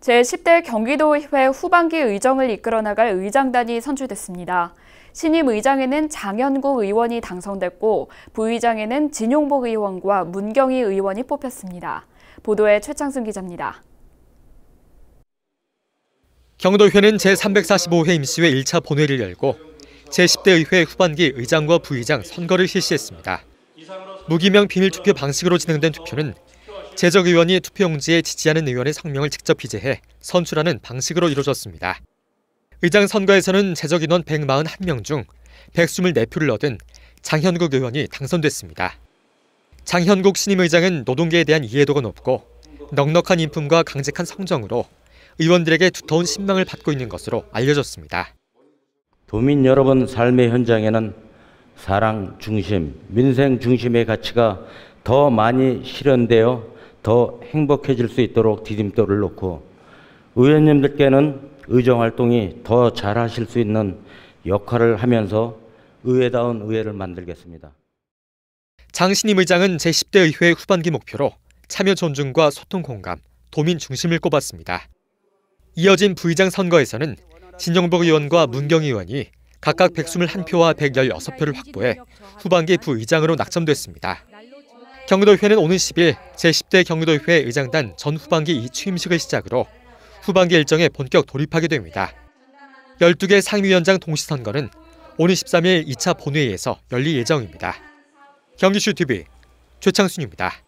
제10대 경기도의회 후반기 의정을 이끌어 나갈 의장단이 선출됐습니다. 신임 의장에는 장현구 의원이 당선됐고 부의장에는 진용복 의원과 문경희 의원이 뽑혔습니다. 보도에 최창승 기자입니다. 경도회는 제345회 임시회 1차 본회를 열고 제10대 의회 후반기 의장과 부의장 선거를 실시했습니다. 무기명 비밀투표 방식으로 진행된 투표는 재적 의원이 투표용지에 지지하는 의원의 성명을 직접 기재해 선출하는 방식으로 이루어졌습니다. 의장 선거에서는 재적 인원 141명 중 124표를 얻은 장현국 의원이 당선됐습니다. 장현국 신임 의장은 노동계에 대한 이해도가 높고 넉넉한 인품과 강직한 성정으로 의원들에게 두터운 신망을 받고 있는 것으로 알려졌습니다. 도민 여러분 삶의 현장에는 사랑 중심, 민생 중심의 가치가 더 많이 실현되어 더 행복해질 수 있도록 디딤돌을 놓고 의원님들께는 의정 활동이 더 잘하실 수 있는 역할을 하면서 의회다운 의회를 만들겠습니다. 장신임 의장은 제10대 의회 후반기 목표로 참여 존중과 소통 공감, 도민 중심을 꼽았습니다. 이어진 부의장 선거에서는 진영복 의원과 문경 의원이 각각 121표와 116표를 확보해 후반기 부의장으로 낙점됐습니다. 경기도의회는 오는 10일 제10대 경기도의회 의장단 전 후반기 이 취임식을 시작으로 후반기 일정에 본격 돌입하게 됩니다. 12개 상임위원장 동시선거는 오는 13일 2차 본회의에서 열릴 예정입니다. 경기슈 TV 최창순입니다.